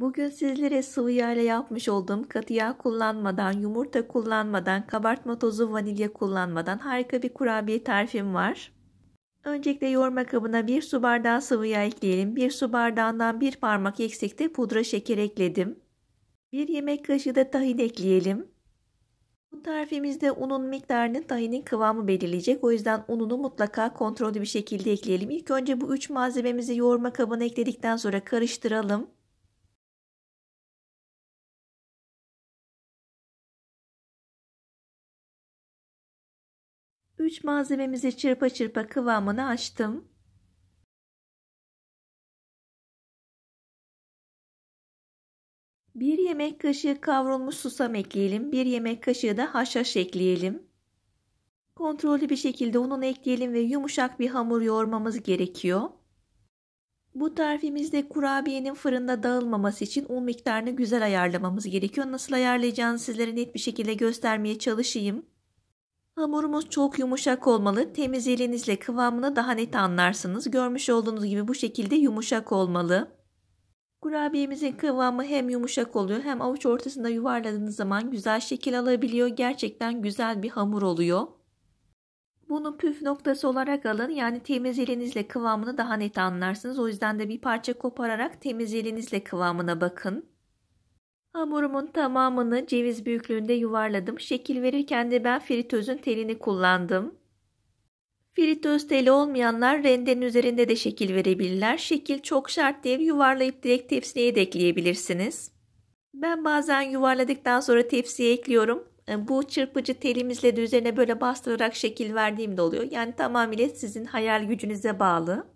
Bugün sizlere sıvı yağ ile yapmış olduğum katı yağ kullanmadan, yumurta kullanmadan, kabartma tozu vanilya kullanmadan harika bir kurabiye tarifim var. Öncelikle yoğurma kabına 1 su bardağı sıvı yağ ekleyelim. 1 su bardağından 1 parmak eksikte pudra şeker ekledim. 1 yemek kaşığı da tahin ekleyelim. Bu tarifimizde unun miktarını tahinin kıvamı belirleyecek. O yüzden ununu mutlaka kontrollü bir şekilde ekleyelim. İlk önce bu 3 malzememizi yoğurma kabına ekledikten sonra karıştıralım. 3 malzememizi çırpa çırpa kıvamını açtım. Bir yemek kaşığı kavrulmuş susam ekleyelim. Bir yemek kaşığı da haşhaş ekleyelim. Kontrollü bir şekilde ununu ekleyelim ve yumuşak bir hamur yoğurmamız gerekiyor. Bu tarifimizde kurabiyenin fırında dağılmaması için un miktarını güzel ayarlamamız gerekiyor. Nasıl ayarlayacağını sizlere net bir şekilde göstermeye çalışayım. Hamurumuz çok yumuşak olmalı. Temiz elinizle kıvamını daha net anlarsınız. Görmüş olduğunuz gibi bu şekilde yumuşak olmalı. Kurabiyemizin kıvamı hem yumuşak oluyor hem avuç ortasında yuvarladığınız zaman güzel şekil alabiliyor. Gerçekten güzel bir hamur oluyor. Bunu püf noktası olarak alın. Yani temiz elinizle kıvamını daha net anlarsınız. O yüzden de bir parça kopararak temiz elinizle kıvamına bakın. Hamurumun tamamını ceviz büyüklüğünde yuvarladım. Şekil verirken de ben fritözün telini kullandım. Fritöz teli olmayanlar rendenin üzerinde de şekil verebilirler. Şekil çok şart değil yuvarlayıp direkt tepsiye de ekleyebilirsiniz. Ben bazen yuvarladıktan sonra tepsiye ekliyorum. E, bu çırpıcı telimizle de üzerine böyle bastırarak şekil verdiğim de oluyor. Yani tamamıyla sizin hayal gücünüze bağlı.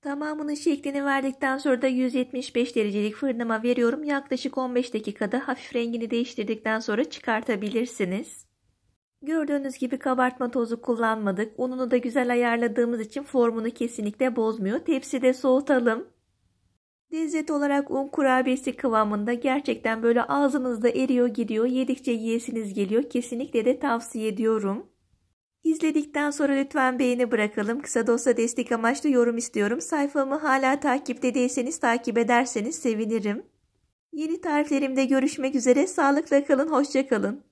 Tamamını şeklini verdikten sonra da 175 derecelik fırınıma veriyorum. Yaklaşık 15 dakikada hafif rengini değiştirdikten sonra çıkartabilirsiniz. Gördüğünüz gibi kabartma tozu kullanmadık. Ununu da güzel ayarladığımız için formunu kesinlikle bozmuyor. Tepside soğutalım. Lezzet olarak un kurabiyesi kıvamında gerçekten böyle ağzınızda eriyor gidiyor. Yedikçe yiyesiniz geliyor. Kesinlikle de tavsiye ediyorum. İzledikten sonra lütfen beğeni bırakalım. Kısa dosta destek amaçlı yorum istiyorum. Sayfamı hala takipte değilseniz takip ederseniz sevinirim. Yeni tariflerimde görüşmek üzere. Sağlıkla kalın, Hoşçakalın.